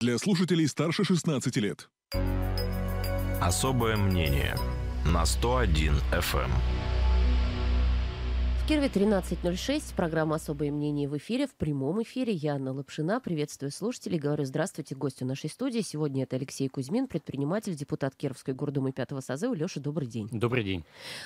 для слушателей старше 16 лет. Особое мнение на 101 FM. Кирове 13.06, программа «Особое мнение» в эфире, в прямом эфире. Я Анна Лапшина, приветствую слушателей, говорю здравствуйте гостю нашей студии. Сегодня это Алексей Кузьмин, предприниматель, депутат Кировской гордумы пятого созыва. Леша, добрый день. Добрый день.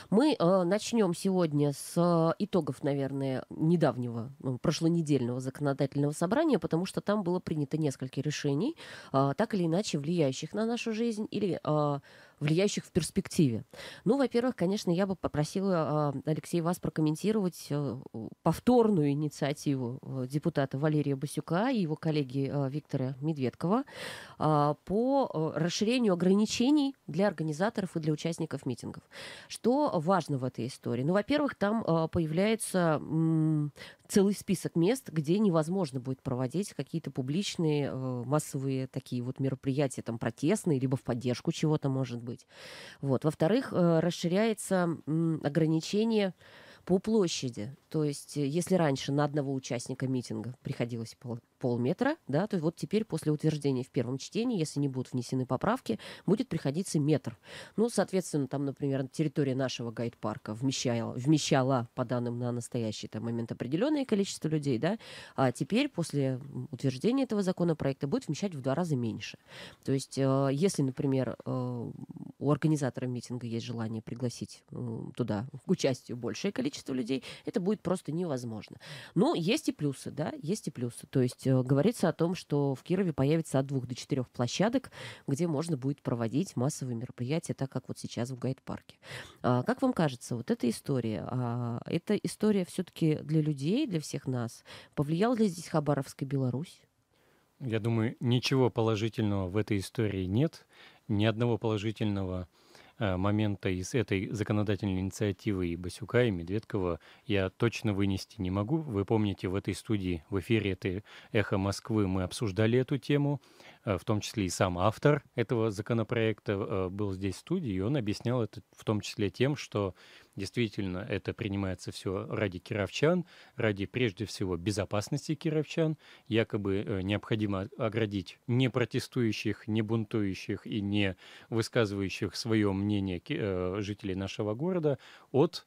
Мы э, начнем сегодня с э, итогов, наверное, недавнего, э, прошлонедельного законодательного собрания, потому что там было принято несколько решений, э, так или иначе влияющих на нашу жизнь или... Э, влияющих в перспективе? Ну, во-первых, конечно, я бы попросила, э, Алексей, вас прокомментировать э, повторную инициативу э, депутата Валерия Басюка и его коллеги Виктора Медведкова а, по расширению ограничений для организаторов и для участников митингов. Что важно в этой истории? Ну, во-первых, там появляется целый список мест, где невозможно будет проводить какие-то публичные э, массовые такие вот мероприятия, там протестные, либо в поддержку чего-то, может быть. Вот. Во-вторых, э, расширяется э, ограничение по площади. То есть, э, если раньше на одного участника митинга приходилось полметра, да, то есть вот теперь после утверждения в первом чтении, если не будут внесены поправки, будет приходиться метр. Ну, соответственно, там, например, территория нашего гайд-парка вмещала, вмещала, по данным на настоящий там, момент, определенное количество людей, да, а теперь после утверждения этого законопроекта будет вмещать в два раза меньше. То есть, э, если, например, э, у организатора митинга есть желание пригласить туда к участию большее количество людей, это будет просто невозможно. Но ну, есть и плюсы, да, есть и плюсы. То есть Э, говорится о том, что в Кирове появится от двух до четырех площадок, где можно будет проводить массовые мероприятия, так как вот сейчас в гайд-парке. А, как вам кажется, вот эта история, а, эта история все-таки для людей, для всех нас, повлияла ли здесь Хабаровская Беларусь? Я думаю, ничего положительного в этой истории нет, ни одного положительного Э, момента из этой законодательной инициативы и Басюка, и Медведкова я точно вынести не могу. Вы помните, в этой студии, в эфире этой «Эхо Москвы» мы обсуждали эту тему, Э, в том числе и сам автор этого законопроекта э, был здесь в студии, и он объяснял это в том числе тем, что действительно это принимается все ради кировчан, ради прежде всего безопасности кировчан. Якобы э, необходимо оградить не протестующих, не бунтующих и не высказывающих свое мнение жителей нашего города от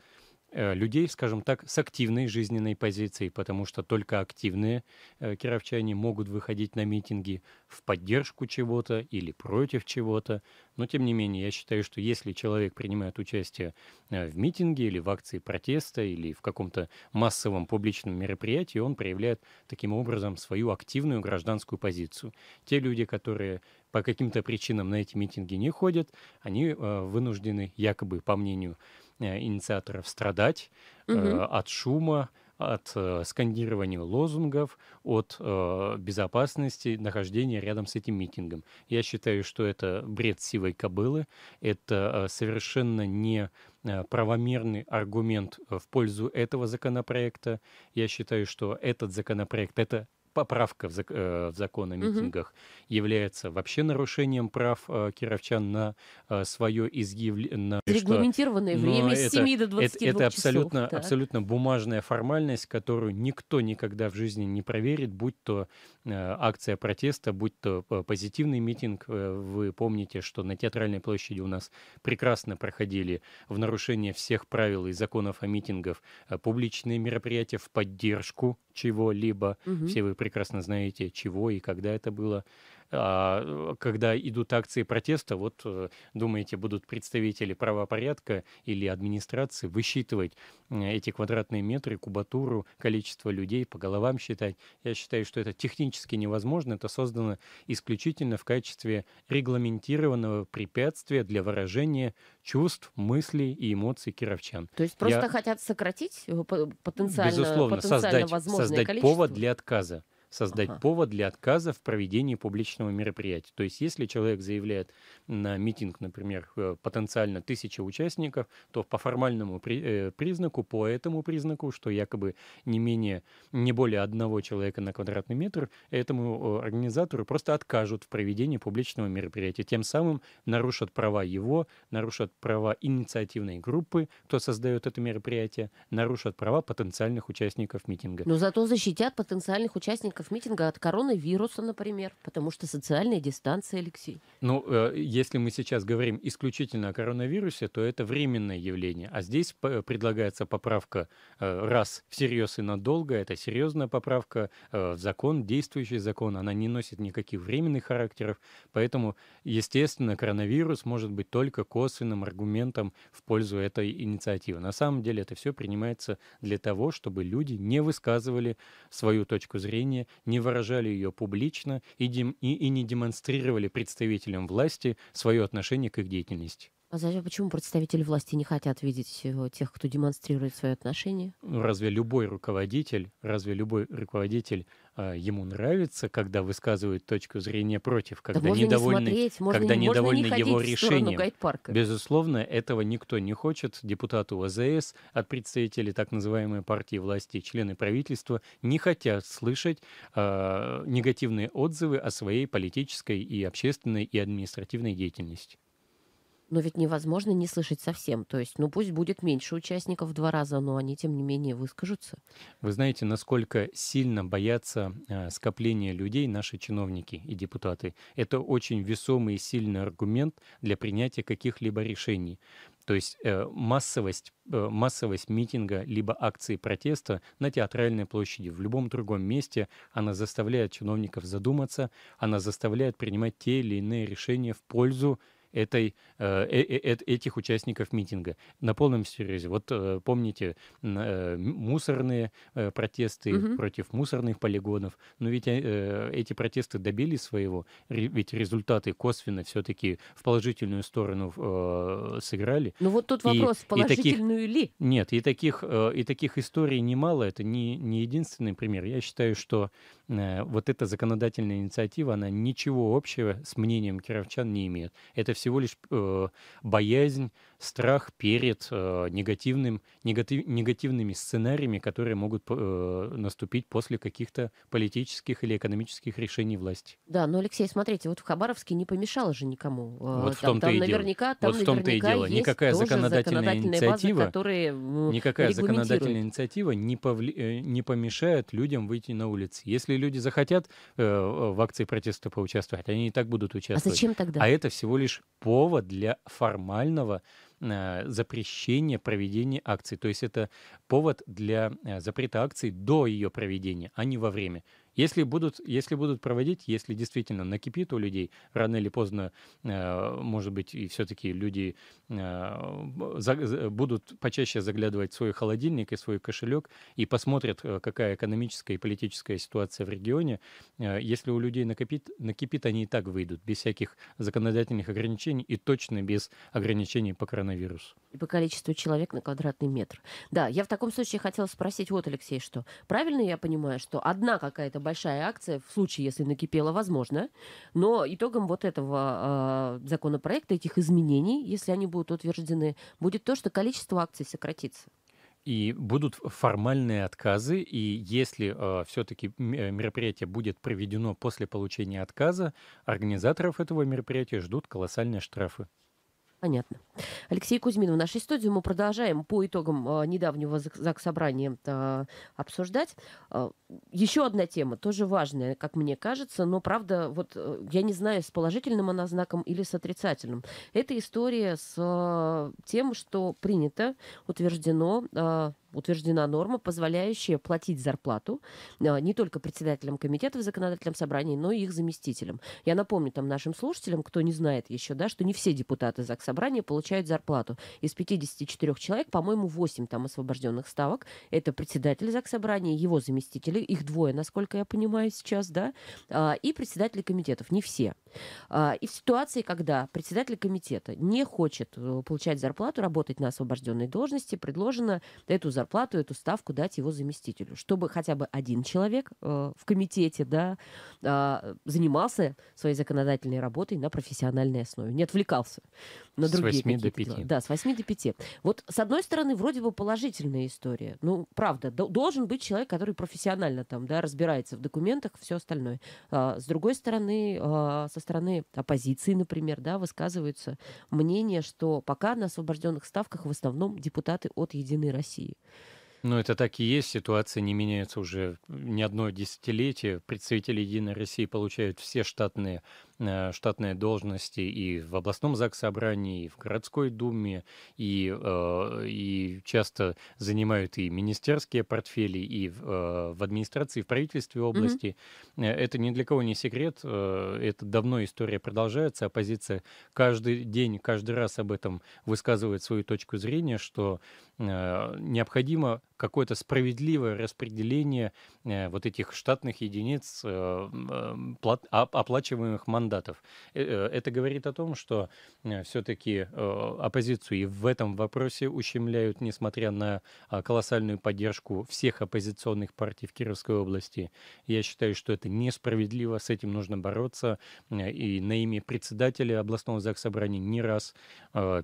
Э, людей, скажем так, с активной жизненной позицией, потому что только активные э, кировчане могут выходить на митинги в поддержку чего-то или против чего-то. Но, тем не менее, я считаю, что если человек принимает участие э, в митинге или в акции протеста или в каком-то массовом публичном мероприятии, он проявляет таким образом свою активную гражданскую позицию. Те люди, которые по каким-то причинам на эти митинги не ходят, они вынуждены якобы, по мнению Э, инициаторов страдать угу. от шума, от э, скандирования лозунгов, от безопасности нахождения рядом с этим митингом. Я считаю, что это бред сивой кобылы, это совершенно не правомерный аргумент в пользу этого законопроекта. Я считаю, что этот законопроект — это поправка в, зак э, в закон о митингах угу. является вообще нарушением прав э, кировчан на э, свое изъявление. Регламентированное что, время с 7 до 22 это, это абсолютно, часов. Да. абсолютно бумажная формальность, которую никто никогда в жизни не проверит, будь то э, акция протеста, будь то э, позитивный митинг. Э, вы помните, что на Театральной площади у нас прекрасно проходили в нарушение всех правил и законов о митингах публичные мероприятия в поддержку чего-либо. Угу. Все вы прекрасно знаете, чего и когда это было. А, когда идут акции протеста, вот э, думаете, будут представители правопорядка или администрации высчитывать эти квадратные метры, кубатуру, количество людей, по головам считать. Я считаю, что это технически невозможно. Это создано исключительно в качестве регламентированного препятствия для выражения чувств, мыслей и эмоций кировчан. То есть просто Я... хотят сократить э, потенциально, Безусловно, потенциально создать, возможное создать количество? повод для отказа создать ага. повод для отказа в проведении публичного мероприятия. То есть, если человек заявляет на митинг, например, э, потенциально тысяча участников, то по формальному при, э, признаку, по этому признаку, что якобы не менее, не более одного человека на квадратный метр, этому э, организатору просто откажут в проведении публичного мероприятия. Тем самым нарушат права его, нарушат права инициативной группы, кто создает это мероприятие, нарушат права потенциальных участников митинга. Но зато защитят потенциальных участников участников митинга от коронавируса, например, потому что социальная дистанция, Алексей? Ну, э, если мы сейчас говорим исключительно о коронавирусе, то это временное явление. А здесь предлагается поправка э, раз всерьез и надолго. Это серьезная поправка э, в закон, действующий закон. Она не носит никаких временных характеров. Поэтому, естественно, коронавирус может быть только косвенным аргументом в пользу этой инициативы. На самом деле это все принимается для того, чтобы люди не высказывали свою точку зрения не выражали ее публично и, дем- и, и не демонстрировали представителям власти свое отношение к их деятельности. А зачем, почему представители власти не хотят видеть э, тех, кто демонстрирует свои отношения? Ну, разве любой руководитель, разве любой руководитель а, ему нравится, когда высказывают точку зрения против, когда так недовольны, не смотреть, когда не, недовольны можно не его решением. Безусловно, этого никто не хочет. Депутату ОЗС от представителей так называемой партии власти, члены правительства не хотят слышать э, негативные отзывы о своей политической и общественной и административной деятельности. Но ведь невозможно не слышать совсем. То есть, ну пусть будет меньше участников в два раза, но они, тем не менее, выскажутся. Вы знаете, насколько сильно боятся э, скопления людей наши чиновники и депутаты. Это очень весомый и сильный аргумент для принятия каких-либо решений. То есть э, массовость, э, массовость митинга либо акции протеста на театральной площади, в любом другом месте, она заставляет чиновников задуматься, она заставляет принимать те или иные решения в пользу этой, э, э, э этих участников митинга. На полном серьезе. Вот э, помните э, мусорные э, протесты угу. против мусорных полигонов. Но ведь э, эти протесты добились своего. Ре, ведь результаты косвенно все-таки в положительную сторону э, сыграли. Ну вот тут вопрос, и, положительную и таких, ли? Нет, и таких, э, и таких историй немало. Это не, не единственный пример. Я считаю, что э, вот эта законодательная инициатива, она ничего общего с мнением кировчан не имеет. Это все всего лишь э, боязнь, страх перед э, негативным, негатив, негативными сценариями, которые могут э, наступить после каких-то политических или экономических решений власти. Да, но Алексей, смотрите, вот в Хабаровске не помешало же никому. Э, вот там, в том-то там и наверняка, Там вот в том-то и дело. Никакая законодательная, законодательная инициатива, база, которые, ну, никакая законодательная инициатива не, повли... Э, не помешает людям выйти на улицы. Если люди захотят э, в акции протеста поучаствовать, они и так будут а участвовать. А зачем тогда? А это всего лишь повод для формального э, запрещения проведения акции. То есть это повод для э, запрета акции до ее проведения, а не во время. Если будут, если будут проводить, если действительно накипит у людей, рано или поздно, э, может быть, и все-таки люди э, будут почаще заглядывать в свой холодильник и свой кошелек и посмотрят, э, какая экономическая и политическая ситуация в регионе. Если у людей накопит, накипит, они и так выйдут, без всяких законодательных ограничений и точно без ограничений по коронавирусу. И по количеству человек на квадратный метр. Да, я в таком случае хотела спросить вот, Алексей, что правильно я понимаю, что одна какая-то большая акция, в случае, если накипело, возможно. Но итогом вот этого э, законопроекта, этих изменений, если они будут утверждены, будет то, что количество акций сократится. И будут формальные отказы, и если а, э, все-таки мероприятие будет проведено после получения отказа, организаторов этого мероприятия ждут колоссальные штрафы. Понятно. Алексей Кузьмин в нашей студии. Мы продолжаем по итогам э, недавнего ЗАГС собрания э, а, обсуждать. Э, еще одна тема, тоже важная, как мне кажется, но правда, вот э, я не знаю, с положительным она знаком или с отрицательным. Это история с э, тем, что принято, утверждено э, утверждена норма, позволяющая платить зарплату а, не только председателям комитета в законодательном собрании, но и их заместителям. Я напомню там нашим слушателям, кто не знает еще, да, что не все депутаты Заксобрания получают зарплату. Из 54 человек, по-моему, 8 там освобожденных ставок. Это председатель Заксобрания, его заместители, их двое, насколько я понимаю сейчас, да, а, и председатели комитетов, не все. А, и в ситуации, когда председатель комитета не хочет э, получать зарплату, работать на освобожденной должности, предложено эту зарплату, эту ставку дать его заместителю, чтобы хотя бы один человек э, в комитете да, а, занимался своей законодательной работой на профессиональной основе, не отвлекался на с другие 8 до 5. Дела. Да, с 8 до 5. Вот, с одной стороны, вроде бы положительная история. Ну, правда, должен быть человек, который профессионально там, да, разбирается в документах, все остальное. А, с другой стороны, а, со стороны оппозиции, например, да, высказываются мнение, что пока на освобожденных ставках в основном депутаты от «Единой России». Ну, это так и есть. Ситуация не меняется уже не одно десятилетие. Представители «Единой России» получают все штатные Э, штатные должности и в областном заксобрании, и в городской думе, и, э, и часто занимают и министерские портфели, и в, э, в администрации, и в правительстве области. Mm-hmm. Это ни для кого не секрет, это давно история продолжается, оппозиция каждый день, каждый раз об этом высказывает свою точку зрения, что необходимо какое-то справедливое распределение э, вот этих штатных единиц э, э, оплачиваемых мандатов. Это говорит о том, что все-таки оппозицию и в этом вопросе ущемляют, несмотря на а, колоссальную поддержку всех оппозиционных партий в Кировской области. Я считаю, что это несправедливо, с этим нужно бороться. И на имя председателя областного заксобрания не раз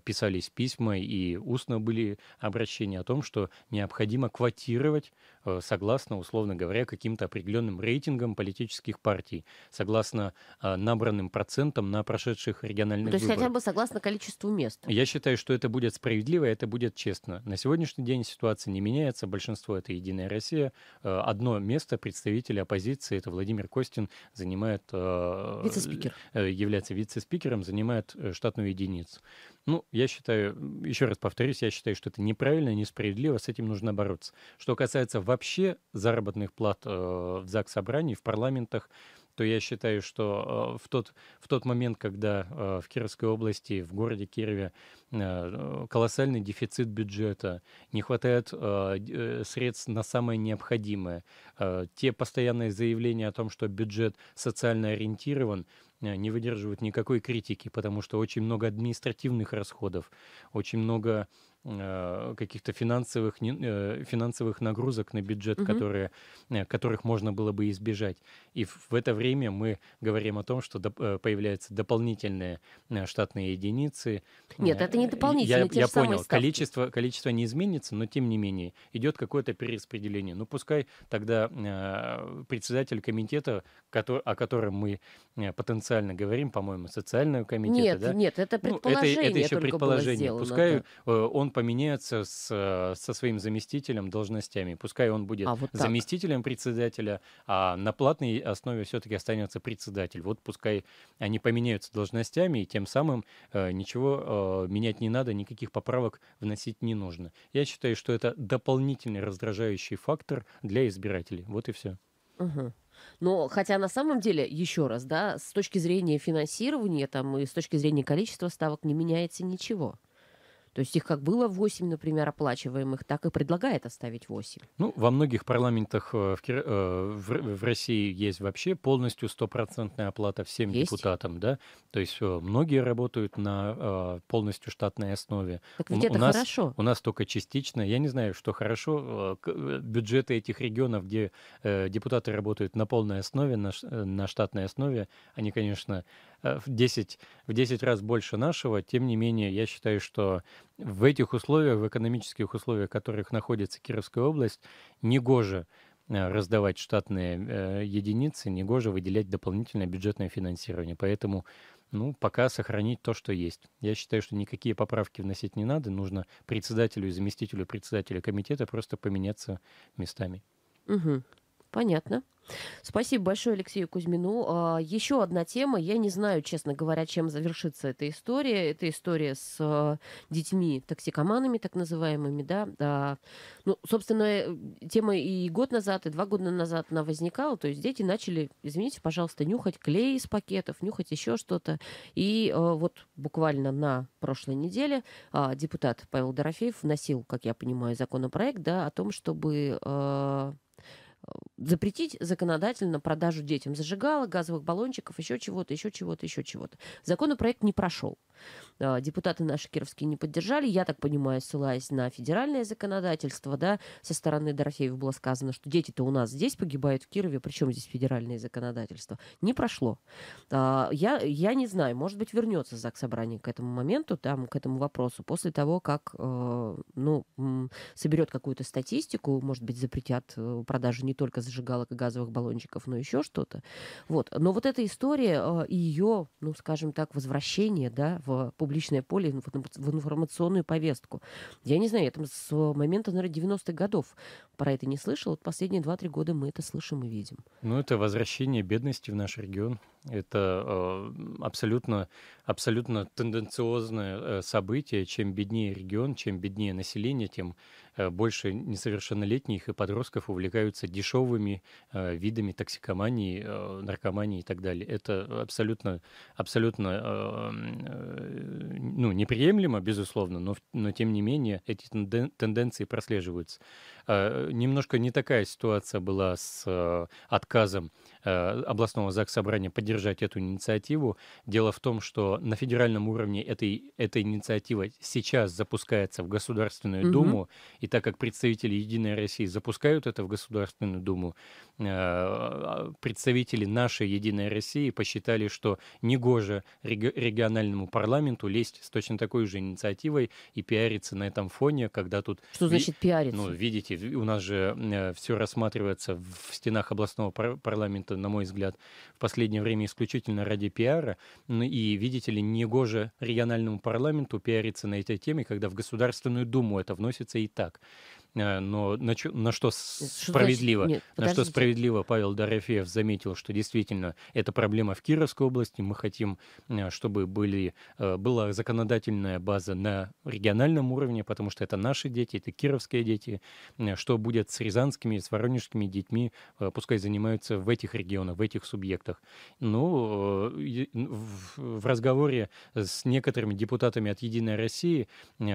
писались письма и устно были обращения о том, что необходимо необходимо квотировать Э, согласно, условно говоря, каким-то определенным рейтингам политических партий, согласно а, набранным процентам на прошедших ну, региональных выборах. То есть хотя бы согласно количеству мест. Я считаю, что это будет справедливо, это будет честно. На сегодняшний день ситуация не меняется. Большинство — это «Единая Россия». Э, одно место представителя оппозиции — это Владимир Костин, занимает... Э, Вице-спикер. Является вице-спикером, занимает штатную единицу. Ну, я считаю, еще раз повторюсь, я считаю, что это неправильно, несправедливо, с этим нужно бороться. Что касается вообще заработных плат э, в ЗАГС собрании, в парламентах, то я считаю, что э, в тот, в тот момент, когда э, в Кировской области, в городе Кирове колоссальный дефицит бюджета, не хватает средств на самое необходимое, те постоянные заявления о том, что бюджет социально ориентирован, не выдерживают никакой критики, потому что очень много административных расходов, очень много Э, каких-то финансовых, э, финансовых нагрузок на бюджет, угу. которые, э, которых можно было бы избежать. И в это время мы говорим о том, что появляются дополнительные штатные единицы. Нет, это не дополнительные, я, те я же понял, самые количество, количество не изменится, но тем не менее идет какое-то перераспределение. Ну пускай тогда председатель комитета, о котором мы потенциально говорим, по-моему, социального комитета, нет, да? Нет, это предположение. Ну, это, это еще предположение. Сделано, пускай да. он он поменяется с, э, со своим заместителем должностями. Пускай он будет а, вот заместителем председателя, а на платной основе все-таки останется председатель. Вот пускай они поменяются должностями, и тем самым э, ничего э, менять не надо, никаких поправок вносить не нужно. Я считаю, что это дополнительный раздражающий фактор для избирателей. Вот и все. Угу. Но хотя на самом деле, еще раз, да, с точки зрения финансирования там, и с точки зрения количества ставок не меняется ничего. То есть их как было 8, например, оплачиваемых, так и предлагает оставить 8. Ну, во многих парламентах э, в, Кир... Э, в, в России есть вообще полностью стопроцентная оплата всем есть? депутатам, да? То есть э, многие работают на полностью штатной основе. Так ведь у, это у нас, хорошо. У нас только частично. Я не знаю, что хорошо. Бюджеты этих регионов, где депутаты работают на полной основе, на, на штатной основе, они, конечно, Э, в 10, в 10 раз больше нашего. Тем не менее, я считаю, что в этих условиях, в экономических условиях, в которых находится Кировская область, негоже э, раздавать штатные э, единицы, негоже выделять дополнительное бюджетное финансирование. Поэтому ну, пока сохранить то, что есть. Я считаю, что никакие поправки вносить не надо. Нужно председателю и заместителю председателя комитета просто поменяться местами. Угу. Понятно. Спасибо большое Алексею Кузьмину. А, еще одна тема. Я не знаю, честно говоря, чем завершится эта история. Это история с а, детьми токсикоманами, так называемыми, да. да. Ну, собственно, э, тема и год назад, и два года назад она возникала. То есть дети начали, извините, пожалуйста, нюхать клей из пакетов, нюхать еще что-то. И а, вот буквально на прошлой неделе депутат Павел Дорофеев вносил, как я понимаю, законопроект, да, о том, чтобы запретить законодательно продажу детям зажигалок, газовых баллончиков, еще чего-то, еще чего-то, еще чего-то. Законопроект не прошел. А, депутаты наши кировские не поддержали, я так понимаю, ссылаясь на федеральное законодательство, да, со стороны Дорофеева было сказано, что дети-то у нас здесь погибают в Кирове, причем здесь федеральное законодательство. Не прошло. А, я, я не знаю, может быть, вернется ЗАГС собрание к этому моменту, там, к этому вопросу, после того, как, э, ну, соберет какую-то статистику, может быть, запретят э, продажу не не только зажигалок и газовых баллончиков, но еще что-то. Вот. Но вот эта история а, и ее, ну, скажем так, возвращение да, в публичное поле, в информационную повестку. Я не знаю, я там с момента, наверное, 90-х годов про это не слышал. Вот последние 2-3 года мы это слышим и видим. Ну, это возвращение бедности в наш регион. Это э, абсолютно, абсолютно тенденциозное э, событие. Чем беднее регион, чем беднее население, тем э, больше несовершеннолетних и подростков увлекаются дешевыми видами токсикомании, наркомании и так далее. Это абсолютно, абсолютно ну, неприемлемо, безусловно, но, но тем не менее эти тенденции прослеживаются. Немножко не такая ситуация была с отказом Э, областного ЗАГС Собрания поддержать эту инициативу. Дело в том, что на федеральном уровне этой, эта инициатива сейчас запускается в Государственную угу. Думу, и так как представители «Единой России» запускают это в Государственную Думу, э, а, представители нашей «Единой России» посчитали, что негоже региональному парламенту лезть с точно такой же инициативой и пиариться на этом фоне, когда тут... Что значит пиариться? Ну, видите, у нас же э, все рассматривается в стенах областного парламента это, на мой взгляд, в последнее время исключительно ради пиара. Ну, и, видите ли, негоже региональному парламенту пиариться на этой теме, когда в Государственную Думу это вносится и так. Э, но на, чё, на что, э, справедливо, Нет, на что справедливо Павел Дорофеев заметил, что действительно это проблема в Кировской области. Мы хотим, э, чтобы были, была законодательная база на региональном уровне, потому что это наши дети, это кировские дети. Что будет с рязанскими, с воронежскими детьми, пускай занимаются в этих регионах, в этих субъектах. Ну, в разговоре с некоторыми депутатами от «Единой России»,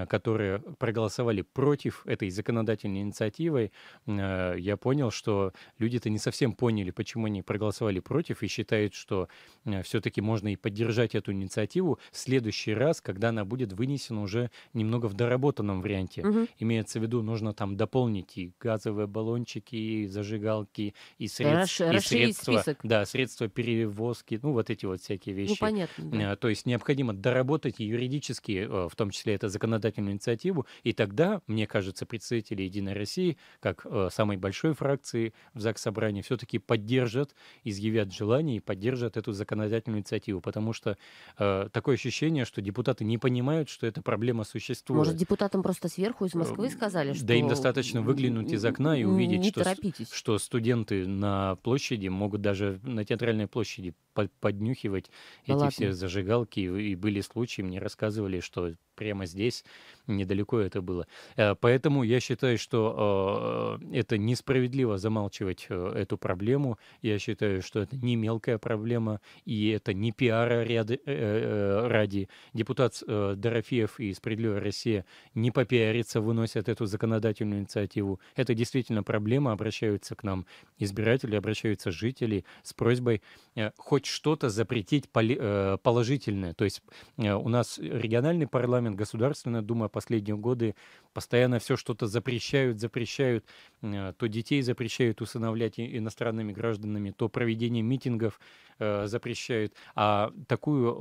которые проголосовали против этой законодательной законодательной инициативой э, я понял, что люди-то не совсем поняли, почему они проголосовали против и считают, что э, все-таки можно и поддержать эту инициативу в следующий раз, когда она будет вынесена уже немного в доработанном варианте. Угу. Имеется в виду, нужно там дополнить и газовые баллончики, и зажигалки, и, средств, Расш... и средства, список. да, средства перевозки, ну вот эти вот всякие ну, вещи. Ну понятно. Э, то есть необходимо доработать юридически, в том числе это законодательную инициативу, и тогда, мне кажется, представители представители «Единой России», как э, самой большой фракции в ЗАГС Собрании, все-таки поддержат, изъявят желание и поддержат эту законодательную инициативу, потому что э, такое ощущение, что депутаты не понимают, что эта проблема существует. Может, депутатам просто сверху из Москвы э, сказали, что... Да им достаточно выглянуть из окна и увидеть, что, торопитесь. что студенты на площади могут даже на театральной площади поднюхивать да эти ладно. все зажигалки, и были случаи, мне рассказывали, что прямо здесь недалеко это было. Э, поэтому я считаю, что э, это несправедливо замалчивать э, эту проблему. Я считаю, что это не мелкая проблема, и это не пиара ряд, ради. Депутат Дорофеев и «Справедливая Россия» не попиарится, выносят эту законодательную инициативу. Это действительно проблема, обращаются к нам избиратели, обращаются жители с просьбой хоть что-то запретить положительное. То есть у нас региональный парламент, Государственная Дума последние годы постоянно все что-то запрещают, запрещают, э, то детей запрещают усыновлять иностранными гражданами, то проведение митингов э, запрещают. А такую,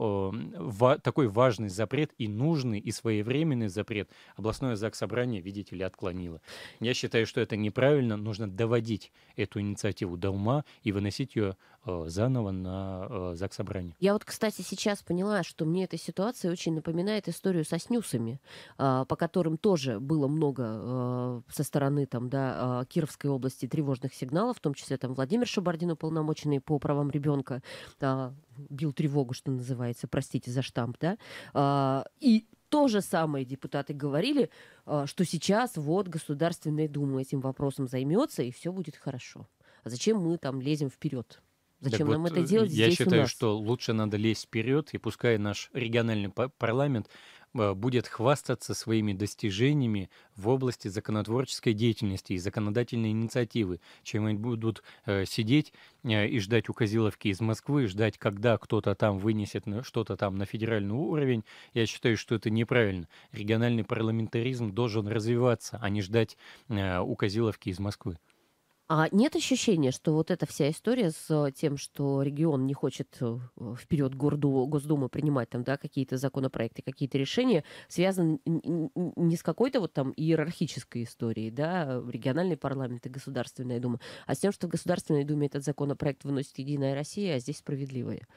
такой важный запрет и нужный, и своевременный запрет областное ЗАГС Собрание, видите ли, отклонило. Я считаю, что это неправильно. Нужно доводить эту инициативу до ума и выносить ее заново на ЗАГС Собрание. Я вот, кстати, сейчас поняла, что мне эта ситуация очень напоминает историю со снюсами, а, по которым тоже было много э, со стороны там, да, э, Кировской области тревожных сигналов, в том числе там Владимир Шабардин, уполномоченный по правам ребенка, а, бил тревогу, что называется, простите за штамп, да, а, и то же самое депутаты говорили, э, что сейчас вот Государственная Дума этим вопросом займется, и все будет хорошо. А зачем мы там лезем вперед? Зачем так нам вот это делать? Я здесь считаю, что лучше надо лезть вперед, и пускай наш региональный парламент Э, будет хвастаться своими достижениями в области законотворческой деятельности и законодательной инициативы, чем они будут э, сидеть э, и ждать указиловки из Москвы, ждать, когда кто-то там вынесет что-то там на федеральный уровень. Я считаю, что это неправильно. Региональный парламентаризм должен развиваться, а не ждать указиловки из Москвы. А нет ощущения, что вот эта вся история с тем, что регион не хочет э, вперед Горду, Госдумы принимать там, да, какие-то законопроекты, какие-то решения, связана не с какой-то вот там иерархической историей, да, региональный парламент и Государственная Дума, а с тем, что в Государственной Думе этот законопроект выносит Единая Россия, а здесь справедливая.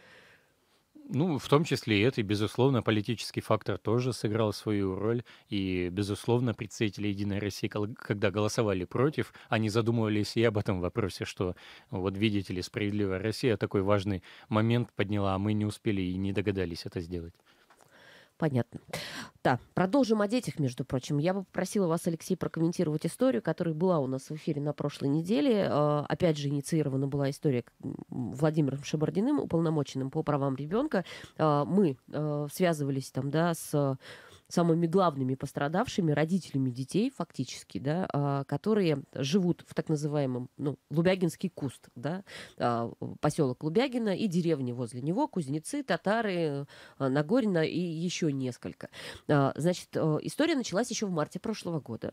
Ну, в том числе и это, и, безусловно, политический фактор тоже сыграл свою роль. И, безусловно, представители «Единой России», когда голосовали против, они задумывались и об этом вопросе, что, вот видите ли, «Справедливая Россия» такой важный момент подняла, а мы не успели и не догадались это сделать. Понятно. Да, продолжим о детях, между прочим. Я бы попросила вас, Алексей, прокомментировать историю, которая была у нас в эфире на прошлой неделе. А, опять же, инициирована была история Владимиром Шабардиным, уполномоченным по правам ребенка. А, мы э, связывались там, да, с самыми главными пострадавшими, родителями детей фактически, да, а, которые живут в так называемом, ну, Лубягинский куст, да, а, поселок Лубягина и деревни возле него, кузнецы, татары, а, Нагорина и еще несколько. Значит, э, история началась еще в марте прошлого года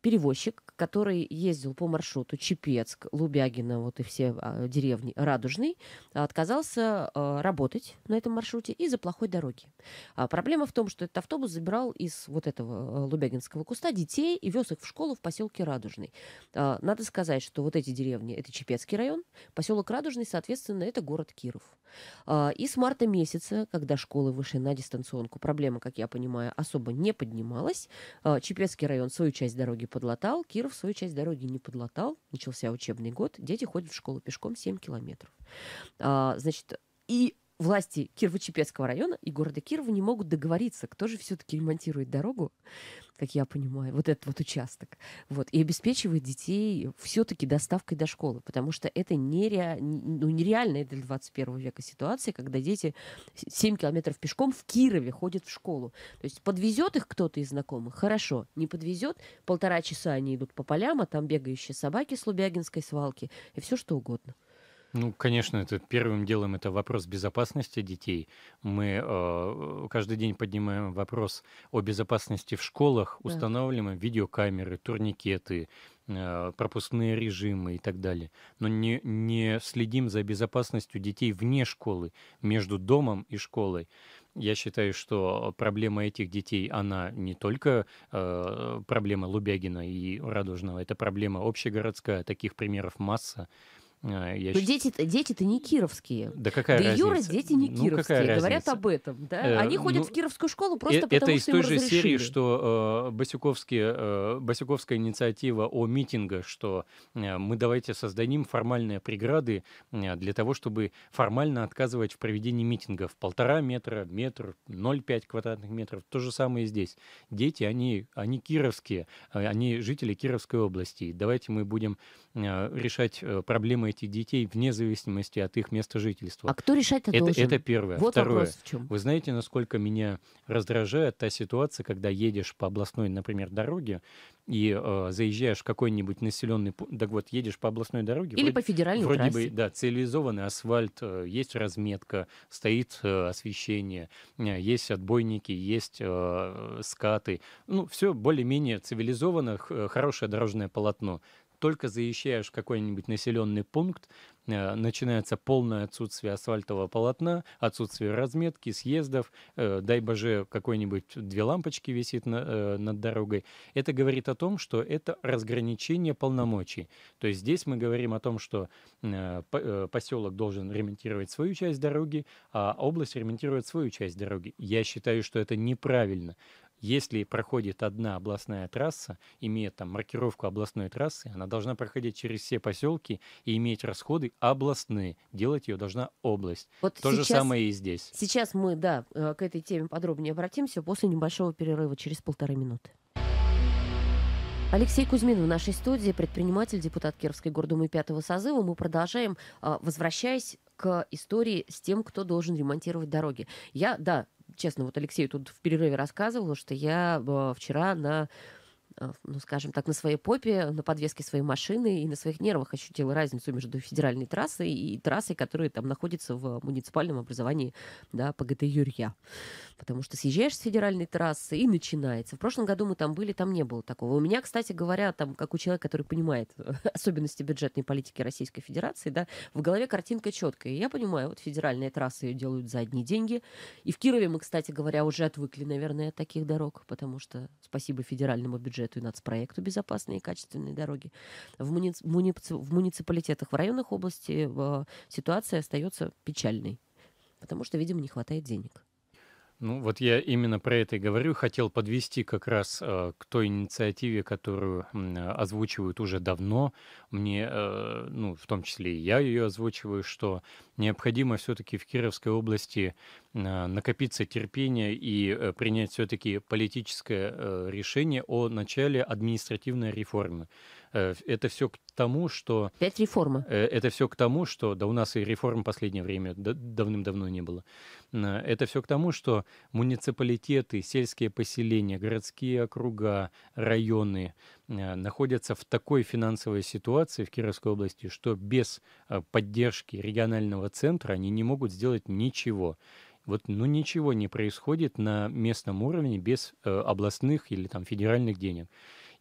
перевозчик, который ездил по маршруту Чепецк, Лубягина, вот и все а, деревни, Радужный, отказался а, работать на этом маршруте из-за плохой дороги. А, проблема в том, что этот автобус забирал из вот этого э, Лубягинского куста детей и вез их в школу в поселке Радужный. надо сказать, что вот эти деревни, это Чепецкий район, поселок Радужный, соответственно, это город Киров. и с марта месяца, когда школы вышли на дистанционку, проблема, как я понимаю, особо не поднималась. А, Чепецкий район свою часть дороги подлатал, Киров свою часть дороги не подлатал, начался учебный год, дети ходят в школу пешком 7 километров. А, значит, и власти Кирово-Чепецкого района и города Кирова не могут договориться, кто же все-таки ремонтирует дорогу, как я понимаю, вот этот вот участок, вот, и обеспечивает детей все-таки доставкой до школы, потому что это нере... ну, нереальная для 21 века ситуация, когда дети 7 километров пешком в Кирове ходят в школу. То есть подвезет их кто-то из знакомых, хорошо, не подвезет, полтора часа они идут по полям, а там бегающие собаки с Лубягинской свалки и все что угодно. Ну, конечно, это первым делом это вопрос безопасности детей. Мы э, каждый день поднимаем вопрос о безопасности в школах, да. устанавливаем видеокамеры, турникеты, э, пропускные режимы и так далее. Но не, не следим за безопасностью детей вне школы, между домом и школой. Я считаю, что проблема этих детей, она не только э, проблема Лубягина и Радужного, это проблема общегородская, таких примеров масса. А, я Но ну, дети-то дети не кировские. Да какая да разница? Да Юра, дети не ну, кировские, ну, говорят разница? об этом. Да? Э, Они ну, ходят в кировскую школу просто э, потому, это из что той же разрешили. серии, что э, Басюковские, э, Басюковская инициатива о митингах, что э, мы давайте создадим формальные преграды э, для того, чтобы формально отказывать в проведении митингов. Полтора метра, метр, 0,5 квадратных метров. То же самое и здесь. Дети, они, они кировские, э, они жители Кировской области. Давайте мы будем Э, решать э, проблемы этих детей вне зависимости от их места жительства. А кто решать это, это должен? Это первое. Вот Второе. Вопрос в чем. Вы знаете, насколько меня раздражает та ситуация, когда едешь по областной, например, дороге и э, заезжаешь в какой-нибудь населенный пункт, так вот, едешь по областной дороге. Или вроде, по федеральной вроде трассе. Бы, да, цивилизованный асфальт, э, есть разметка, стоит э, освещение, есть отбойники, есть э, скаты. Ну, все более-менее цивилизованно, хорошее дорожное полотно. Только заезжаешь в какой-нибудь населенный пункт, э, начинается полное отсутствие асфальтового полотна, отсутствие разметки, съездов, э, дай боже, какой-нибудь две лампочки висит на, э, над дорогой. Это говорит о том, что это разграничение полномочий. То есть здесь мы говорим о том, что поселок должен ремонтировать свою часть дороги, а область ремонтирует свою часть дороги. Я считаю, что это неправильно. Если проходит одна областная трасса, имея там маркировку областной трассы, она должна проходить через все поселки и иметь расходы областные. Делать ее должна область. Вот То сейчас, же самое и здесь. Сейчас мы, да, э, к этой теме подробнее обратимся после небольшого перерыва через полторы минуты. Алексей Кузьмин в нашей студии, предприниматель, депутат Кировской гордумы пятого созыва. Мы продолжаем, а, возвращаясь к истории с тем, кто должен ремонтировать дороги. Я, да, честно, вот Алексею тут в перерыве рассказывала, что я э, вчера на э, ну, скажем так, на своей попе, на подвеске своей машины и на своих нервах ощутила разницу между федеральной трассой и трассой, которая там находится в муниципальном образовании да, ПГТ Юрья потому что съезжаешь с федеральной трассы и начинается. В прошлом году мы там были, там не было такого. У меня, кстати говоря, там, как у человека, который понимает э, особенности бюджетной политики Российской Федерации, да, в голове картинка четкая. я понимаю, вот федеральные трассы ее делают за одни деньги. И в Кирове мы, кстати говоря, уже отвыкли, наверное, от таких дорог, потому что спасибо федеральному бюджету и нацпроекту безопасные и качественные дороги. В, муни... Муни... в муниципалитетах, в районах области э, ситуация остается печальной, потому что, видимо, не хватает денег. Ну, вот я именно про это и говорю. Хотел подвести как раз э, к той инициативе, которую э, озвучивают уже давно. Мне, э, ну, в том числе и я ее озвучиваю, что необходимо все-таки в Кировской области э, накопиться терпения и э, принять все-таки политическое э, решение о начале административной реформы. Э, это все к тому, что... пять реформа. Э, это все к тому, что... Да у нас и реформ в последнее время давным-давно не было. Это все к тому, что муниципалитеты, сельские поселения, городские округа, районы э, находятся в такой финансовой ситуации в Кировской области, что без поддержки регионального центра они не могут сделать ничего вот ну ничего не происходит на местном уровне без э, областных или там федеральных денег.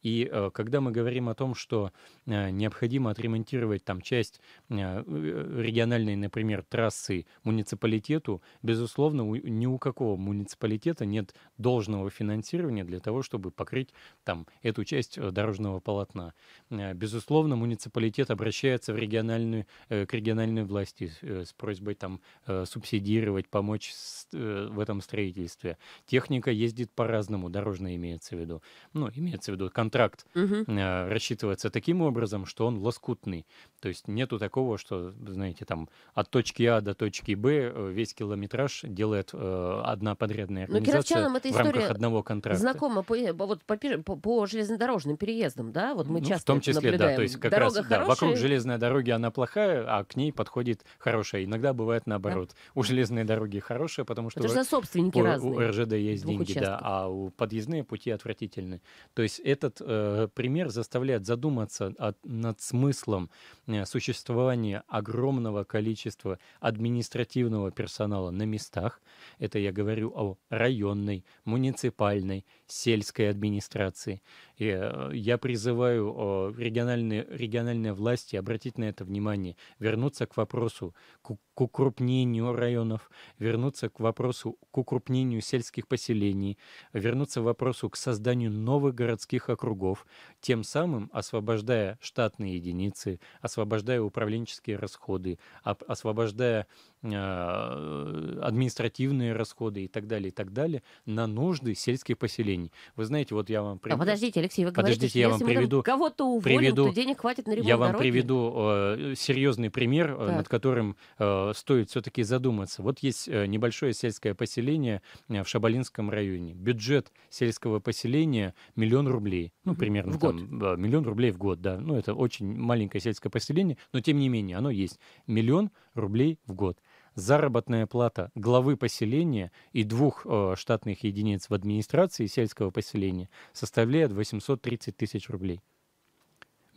И э, когда мы говорим о том, что э, необходимо отремонтировать там часть э, региональной, например, трассы муниципалитету, безусловно, ни у какого муниципалитета нет должного финансирования для того, чтобы покрыть там эту часть дорожного полотна. Безусловно, муниципалитет обращается в региональную, к региональной власти с просьбой там субсидировать, помочь в этом строительстве. Техника ездит по-разному, дорожная имеется в виду. Ну, имеется в виду контакт контракт угу. э, рассчитывается таким образом, что он лоскутный. То есть нету такого, что, знаете, там от точки А до точки Б э, весь километраж делает э, одна подрядная ну, организация Но эта в рамках одного контракта. Знакома по, э, вот, по, по, по железнодорожным переездам, да? Вот мы ну, часто в том числе, наблюдаем. да. То есть как Дорога раз хорошая... да, вокруг железной дороги она плохая, а к ней подходит хорошая. Иногда бывает наоборот. Да. У железной дороги хорошая, потому что... Потому что собственники у, разные. У РЖД есть деньги, участков. да, а у подъездные пути отвратительны. То есть этот э, пример заставляет задуматься от, над смыслом э, существования огромного количества административного персонала на местах. Это я говорю о районной, муниципальной, сельской администрации. И э, я призываю региональные, региональные власти обратить на это внимание, вернуться к вопросу, к, к укрупнению районов, вернуться к вопросу, к укрупнению сельских поселений, вернуться к вопросу к созданию новых городских округов, тем самым освобождая штатные единицы, освобождая управленческие расходы, освобождая а, административные расходы и так далее, и так далее на нужды сельских поселений. Вы знаете, вот я вам... Прив... А подождите, Алексей, вы говорите, подождите, я вам приведу, кого-то уволим, приведу, то денег хватит на ремонт Я вам дороги. приведу э, серьезный пример, э, так. над которым э, стоит все-таки задуматься. Вот есть э, небольшое сельское поселение э, в Шабалинском районе. Бюджет сельского поселения миллион рублей. Ну, примерно в там, год. миллион рублей в год, да. Ну, это очень маленькое сельское поселение, но тем не менее оно есть. Миллион рублей в год. Заработная плата главы поселения и двух э, штатных единиц в администрации сельского поселения составляет 830 тысяч рублей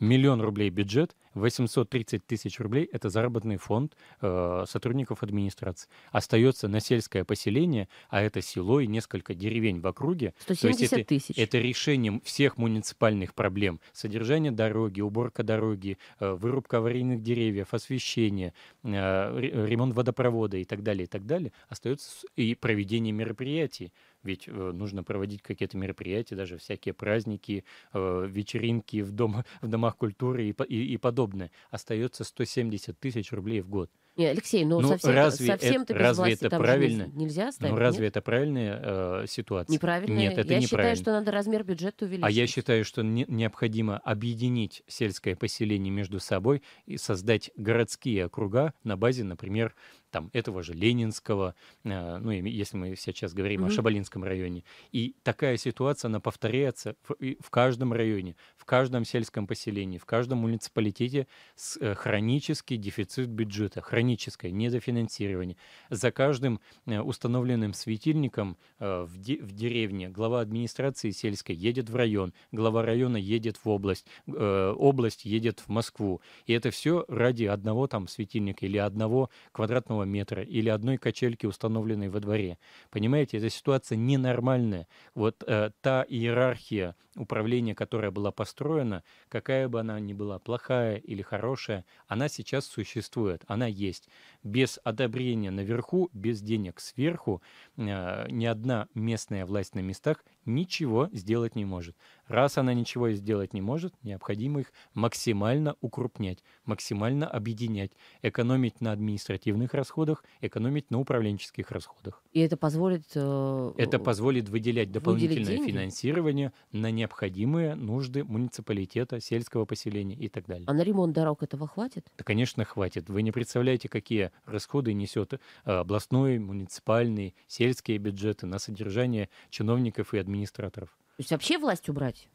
миллион рублей бюджет, 830 тысяч рублей — это заработный фонд э, сотрудников администрации. Остается на сельское поселение, а это село и несколько деревень в округе. 170 То есть это, Это решением всех муниципальных проблем. Содержание дороги, уборка дороги, э, вырубка аварийных деревьев, освещение, э, ремонт водопровода и так далее, и так далее. Остается и проведение мероприятий ведь э, нужно проводить какие-то мероприятия, даже всякие праздники, э, вечеринки в, дом, в домах культуры и, и, и подобное. Остается 170 тысяч рублей в год. Не, Алексей, ну, ну совсем, разве совсем это, ты без разве власти это там правильно? нельзя ну, оставить, Ну разве нет? это правильная э, ситуация? Неправильная, Нет, это я неправильно. считаю, что надо размер бюджета увеличить. А я считаю, что не, необходимо объединить сельское поселение между собой и создать городские округа на базе, например, там этого же Ленинского, э, ну, если мы сейчас говорим mm-hmm. о Шабалинском районе. И такая ситуация, она повторяется в, в каждом районе, в каждом сельском поселении, в каждом муниципалитете с, э, хронический дефицит бюджета, хроническое недофинансирование. За каждым э, установленным светильником в, де, в деревне глава администрации сельской едет в район, глава района едет в область, область едет в Москву. И это все ради одного там светильника или одного квадратного квадратного метра или одной качельки, установленной во дворе. Понимаете, эта ситуация ненормальная. Вот э, та иерархия управления, которая была построена, какая бы она ни была, плохая или хорошая, она сейчас существует, она есть без одобрения наверху, без денег сверху, э, ни одна местная власть на местах ничего сделать не может. Раз она ничего сделать не может, необходимо их максимально укрупнять, максимально объединять, экономить на административных расходах, экономить на управленческих расходах. И это позволит... Э, это позволит выделять дополнительное выделить финансирование на необходимые нужды муниципалитета, сельского поселения и так далее. А на ремонт дорог этого хватит? Да, конечно, хватит. Вы не представляете, какие расходы несет э, областной, муниципальный, сельские бюджеты на содержание чиновников и администраторов. То есть вообще власть убрать?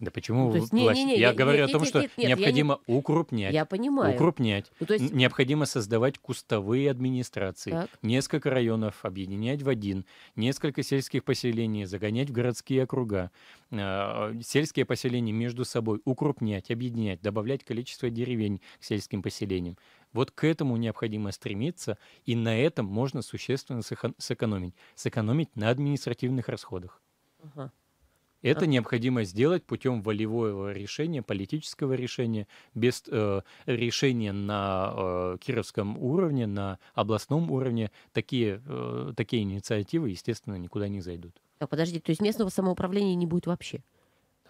Да почему ну, есть, власть? Не, не, не, я не, говорю не, о том, нет, что нет, нет, необходимо я не... укрупнять. Я понимаю. Укрупнять. Ну, есть... Необходимо создавать кустовые администрации. Так. Несколько районов объединять в один. Несколько сельских поселений загонять в городские округа. Э, сельские поселения между собой укрупнять, объединять, добавлять количество деревень к сельским поселениям. Вот к этому необходимо стремиться, и на этом можно существенно сэкономить. Сэкономить на административных расходах. Ага. Это а. необходимо сделать путем волевого решения, политического решения, без э, решения на э, кировском уровне, на областном уровне. Такие, э, такие инициативы, естественно, никуда не зайдут. А Подождите, то есть местного самоуправления не будет вообще?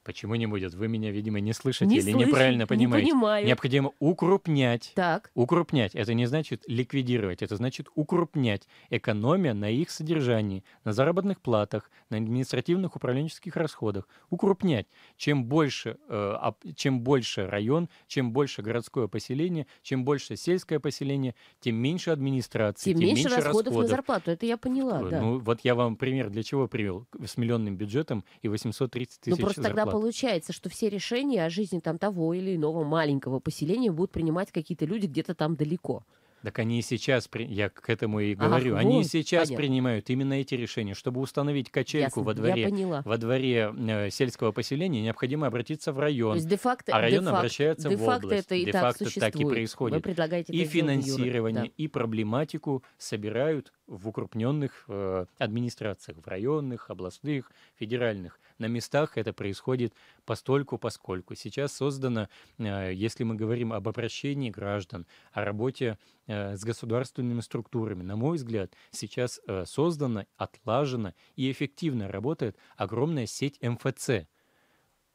Почему не будет? Вы меня, видимо, не слышите не или слышу, неправильно понимаете. Не понимаю. Необходимо укрупнять. Так. Укрупнять. Это не значит ликвидировать, это значит укрупнять. Экономия на их содержании, на заработных платах, на административных управленческих расходах. Укрупнять. Чем больше, э, чем больше район, чем больше городское поселение, чем больше сельское поселение, тем меньше администрации, тем, тем меньше, меньше расходов, расходов на зарплату. Это я поняла, да. Ну, вот я вам пример для чего привел. С миллионным бюджетом и 830 ну, тысяч ну, просто зарплат получается, что все решения о жизни там того или иного маленького поселения будут принимать какие-то люди где-то там далеко. Так они и сейчас, при... я к этому и говорю, ага, они вот, сейчас понятно. принимают именно эти решения. Чтобы установить качельку Ясно, во дворе, во дворе э, сельского поселения, необходимо обратиться в район. То есть де-факто, а район де-факто, обращается де-факто в область. Это и де-факто так, так и происходит. Вы предлагаете и финансирование, Юра, да. и проблематику собирают в укрупненных э, администрациях, в районных, областных, федеральных. На местах это происходит постольку, поскольку. Сейчас создано, э, если мы говорим об обращении граждан, о работе э, с государственными структурами, на мой взгляд, сейчас э, создана, отлажена и эффективно работает огромная сеть МФЦ –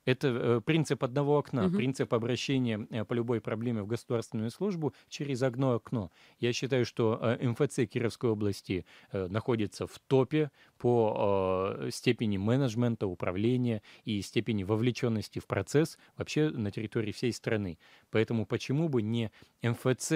это э, принцип одного окна, угу. принцип обращения э, по любой проблеме в государственную службу через одно окно. Я считаю, что э, МФЦ Кировской области находится в топе по степени менеджмента, управления и степени вовлеченности в процесс вообще на территории всей страны. Поэтому почему бы не МФЦ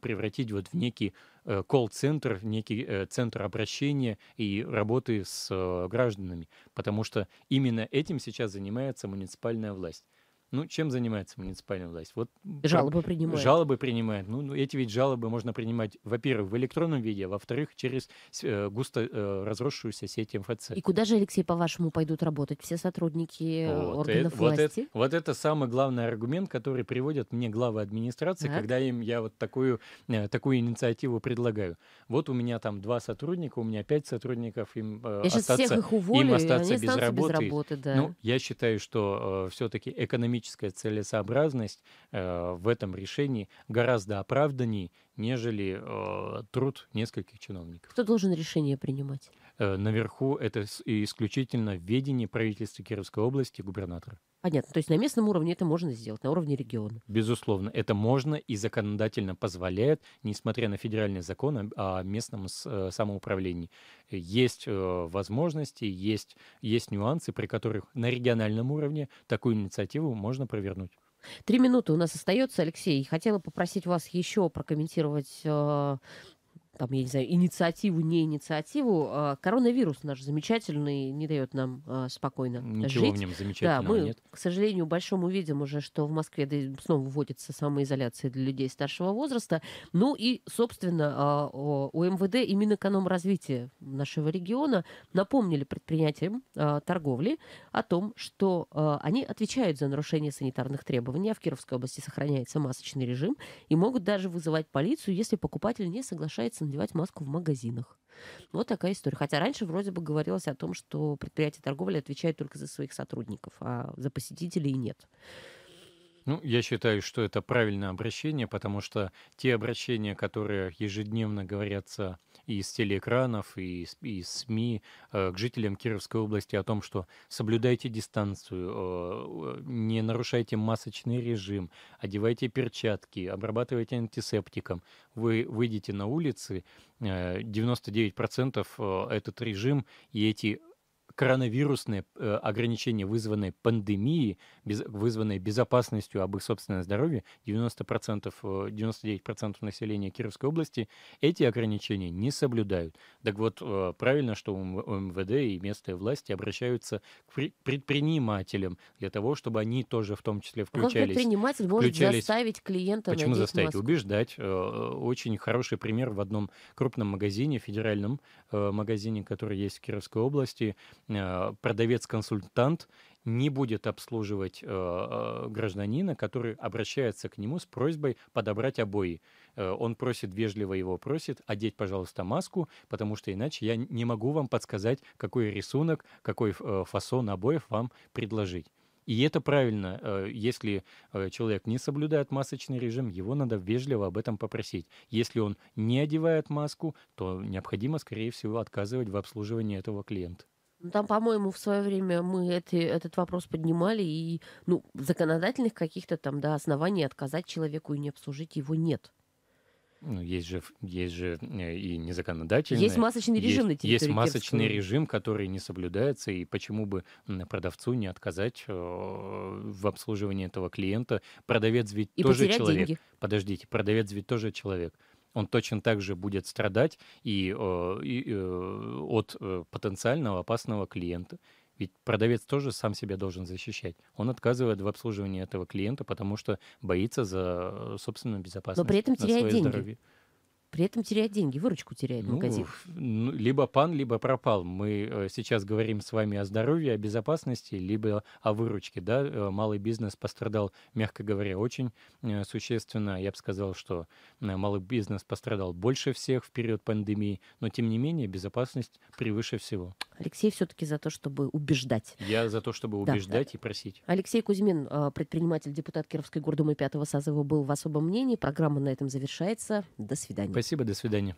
превратить вот в некий Э, колл-центр, некий э, центр обращения и работы с э, гражданами, потому что именно этим сейчас занимается муниципальная власть. Ну, чем занимается муниципальная власть? Вот жалобы принимает. Жалобы принимает. Ну, ну, эти ведь жалобы можно принимать, во-первых, в электронном виде, а во-вторых, через э, густо э, разросшуюся сеть МФЦ. И куда же, Алексей, по-вашему, пойдут работать все сотрудники э, вот э, органов это, власти? Вот это, вот это самый главный аргумент, который приводят мне главы администрации, так. когда им я вот такую, э, такую инициативу предлагаю. Вот у меня там два сотрудника, у меня пять сотрудников, им э, я остаться, всех их уволю, им остаться без работы. без работы. Да. Ну, я считаю, что э, все-таки экономически экономическая целесообразность э, в этом решении гораздо оправданней, нежели э, труд нескольких чиновников. Кто должен решение принимать? Э, наверху это исключительно в правительства Кировской области губернатора. Понятно. То есть на местном уровне это можно сделать, на уровне региона. Безусловно, это можно и законодательно позволяет, несмотря на федеральный закон о а местном э, самоуправлении. Есть э, возможности, есть, есть нюансы, при которых на региональном уровне такую инициативу можно провернуть. Три минуты у нас остается, Алексей. Хотела попросить вас еще прокомментировать там, я не знаю, инициативу, не инициативу, а, коронавирус наш замечательный не дает нам а, спокойно Ничего жить. в нем замечательного да, мы, нет. к сожалению, большому видим уже, что в Москве снова вводится самоизоляция для людей старшего возраста. Ну и, собственно, а, у МВД и Минэкономразвития нашего региона напомнили предприятиям торговли о том, что они отвечают за нарушение санитарных требований, а в Кировской области сохраняется масочный режим, и могут даже вызывать полицию, если покупатель не соглашается надевать маску в магазинах. Вот такая история. Хотя раньше вроде бы говорилось о том, что предприятия торговли отвечают только за своих сотрудников, а за посетителей нет. Ну, я считаю, что это правильное обращение, потому что те обращения, которые ежедневно говорятся из телеэкранов, и из, из СМИ э, к жителям Кировской области о том, что соблюдайте дистанцию, э, э, не нарушайте масочный режим, одевайте перчатки, обрабатывайте антисептиком, вы выйдете на улицы, э, 99% э, этот режим и эти коронавирусные э, ограничения, вызванные пандемией, вызванные безопасностью об их собственное здоровье, 90%, 99% э, населения Кировской области эти ограничения не соблюдают. Так вот, э, правильно, что МВД и местные власти обращаются к предпринимателям для того, чтобы они тоже в том числе включались. Как предприниматель может включались... заставить клиента Почему заставить? Маску? Убеждать. очень хороший пример в одном крупном магазине, федеральном магазине, который есть в Кировской области, Э, продавец-консультант не будет обслуживать э, э, гражданина, который обращается к нему с просьбой подобрать обои. он просит, вежливо его просит, одеть, пожалуйста, маску, потому что иначе я не могу вам подсказать, какой рисунок, какой э, фасон обоев вам предложить. И это правильно. Если человек не соблюдает масочный режим, его надо вежливо об этом попросить. Если он не одевает маску, то необходимо, скорее всего, отказывать в обслуживании этого клиента. Ну, там, по-моему, в свое время мы эти, этот вопрос поднимали, и ну, законодательных каких-то там да, оснований отказать человеку и не обслужить его нет. Ну, есть же, есть же э, и незаконодательные. Есть масочный режим есть, на территории Есть масочный Кирского. режим, который не соблюдается, и почему бы продавцу не отказать э, в обслуживании этого клиента? Продавец ведь и тоже человек. Деньги. Подождите, продавец ведь тоже человек он точно так же будет страдать и, э, и э, от э, потенциального опасного клиента. Ведь продавец тоже сам себя должен защищать. Он отказывает в обслуживании этого клиента, потому что боится за собственную безопасность. Но при этом теряет деньги. Здоровье при этом теряет деньги, выручку теряет ну, магазин. Ну, либо пан, либо пропал. Мы э, сейчас говорим с вами о здоровье, о безопасности, либо о выручке. Да? Э, малый бизнес пострадал, мягко говоря, очень э, существенно. Я бы сказал, что малый бизнес пострадал больше всех в период пандемии, но тем не менее безопасность превыше всего. Алексей все-таки за то, чтобы убеждать. Я за то, чтобы убеждать да, и просить. Алексей Кузьмин, предприниматель, депутат Кировской гордумы пятого созыва, был в особом мнении. Программа на этом завершается. До свидания. Спасибо, до свидания.